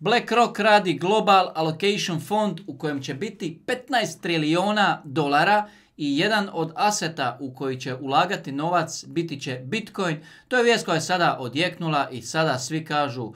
BlackRock radi Global Allocation Fond u kojem će biti 15 trilijona dolara i jedan od aseta u koji će ulagati novac biti će Bitcoin. To je vijest koja je sada odjeknula i sada svi kažu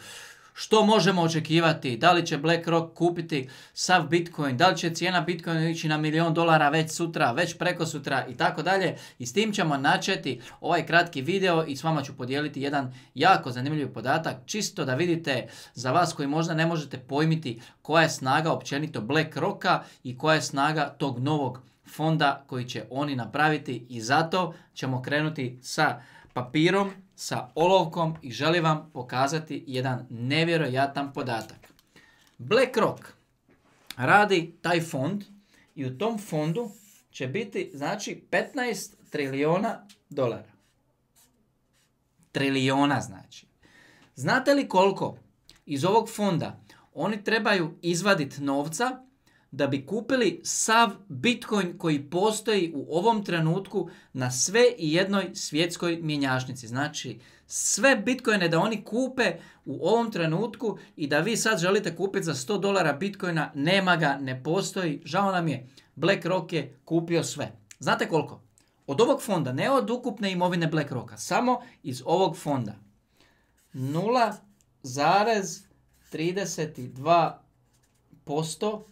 što možemo očekivati? Da li će BlackRock kupiti sav Bitcoin? Da li će cijena Bitcoina ići na milion dolara već sutra, već preko sutra i tako dalje? I s tim ćemo načeti ovaj kratki video i s vama ću podijeliti jedan jako zanimljiv podatak. Čisto da vidite za vas koji možda ne možete pojmiti koja je snaga općenito BlackRocka i koja je snaga tog novog fonda koji će oni napraviti i zato ćemo krenuti sa papirom sa olovkom i želim vam pokazati jedan nevjerojatan podatak. BlackRock radi taj fond i u tom fondu će biti znači 15 trilijona dolara. Trilijona znači. Znate li koliko iz ovog fonda oni trebaju izvaditi novca da bi kupili sav Bitcoin koji postoji u ovom trenutku na sve i jednoj svjetskoj mjenjačnici. Znači, sve Bitcoine da oni kupe u ovom trenutku i da vi sad želite kupiti za 100 dolara Bitcoina, nema ga, ne postoji, žao nam je, BlackRock je kupio sve. Znate koliko? Od ovog fonda, ne od ukupne imovine BlackRocka, samo iz ovog fonda. 0,32%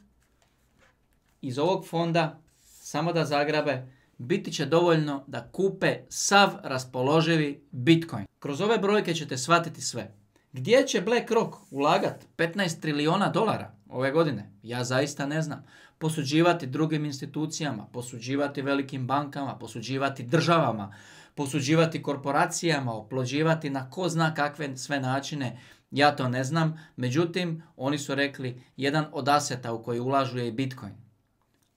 iz ovog fonda, samo da zagrabe, biti će dovoljno da kupe sav raspoloživi Bitcoin. Kroz ove brojke ćete shvatiti sve. Gdje će BlackRock ulagat 15 trilijona dolara ove godine? Ja zaista ne znam. Posuđivati drugim institucijama, posuđivati velikim bankama, posuđivati državama, posuđivati korporacijama, oplođivati na ko zna kakve sve načine, ja to ne znam. Međutim, oni su rekli, jedan od aseta u koji ulažuje je i Bitcoin.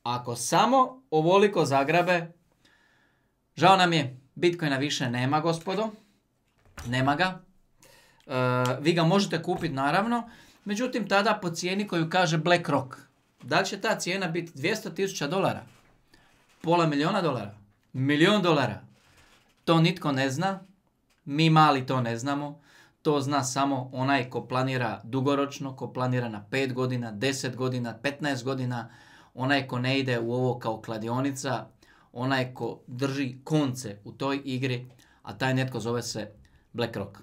Ako samo ovoliko zagrabe, žao nam je, Bitcoina više nema gospodo, nema ga. E, vi ga možete kupiti naravno, međutim tada po cijeni koju kaže BlackRock. Da li će ta cijena biti 200.000 dolara, pola milijuna dolara, Milion dolara? To nitko ne zna, mi mali to ne znamo. To zna samo onaj ko planira dugoročno, ko planira na 5 godina, 10 godina, 15 godina, onaj ko ne ide u ovo kao kladionica, onaj ko drži konce u toj igri, a taj netko zove se BlackRock.